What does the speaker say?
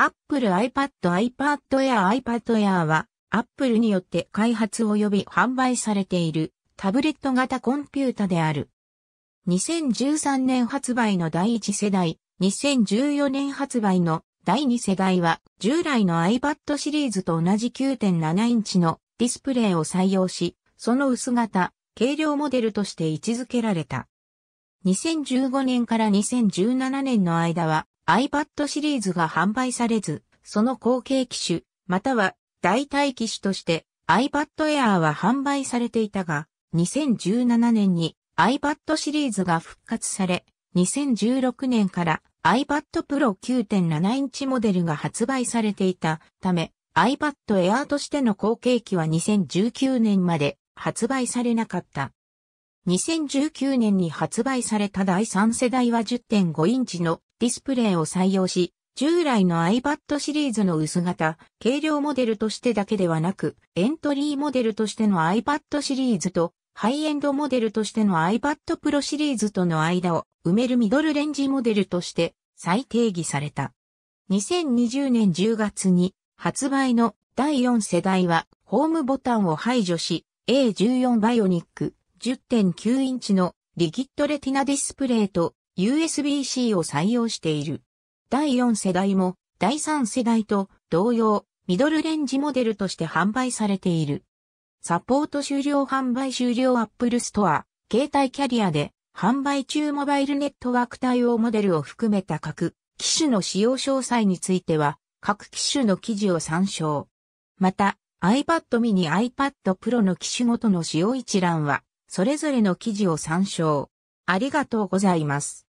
Apple iPad iPad Air iPad Air は Apple によって開発及び販売されているタブレット型コンピュータである。2013年発売の第1世代、2014年発売の第2世代は従来の iPad シリーズと同じ9.7インチのディスプレイを採用し、その薄型、軽量モデルとして位置づけられた。2015年から2017年の間は iPad シリーズが販売されず、その後継機種、または代替機種として iPad Air は販売されていたが、2017年に iPad シリーズが復活され、2016年から iPad Pro 9.7インチモデルが発売されていたため、iPad Air としての後継機は2019年まで発売されなかった。2019年に発売された第3世代は10.5インチのディスプレイを採用し、従来の iPad シリーズの薄型、軽量モデルとしてだけではなく、エントリーモデルとしての iPad シリーズと、ハイエンドモデルとしての iPad Pro シリーズとの間を埋めるミドルレンジモデルとして再定義された。2020年10月に発売の第4世代はホームボタンを排除し A14 バイオニック10.9インチのリキッドレティナディスプレイと USB-C を採用している。第4世代も第3世代と同様、ミドルレンジモデルとして販売されている。サポート終了販売終了 Apple Store、携帯キャリアで販売中モバイルネットワーク対応モデルを含めた各機種の使用詳細については各機種の記事を参照。また iPad mini iPad Pro の機種ごとの使用一覧はそれぞれの記事を参照。ありがとうございます。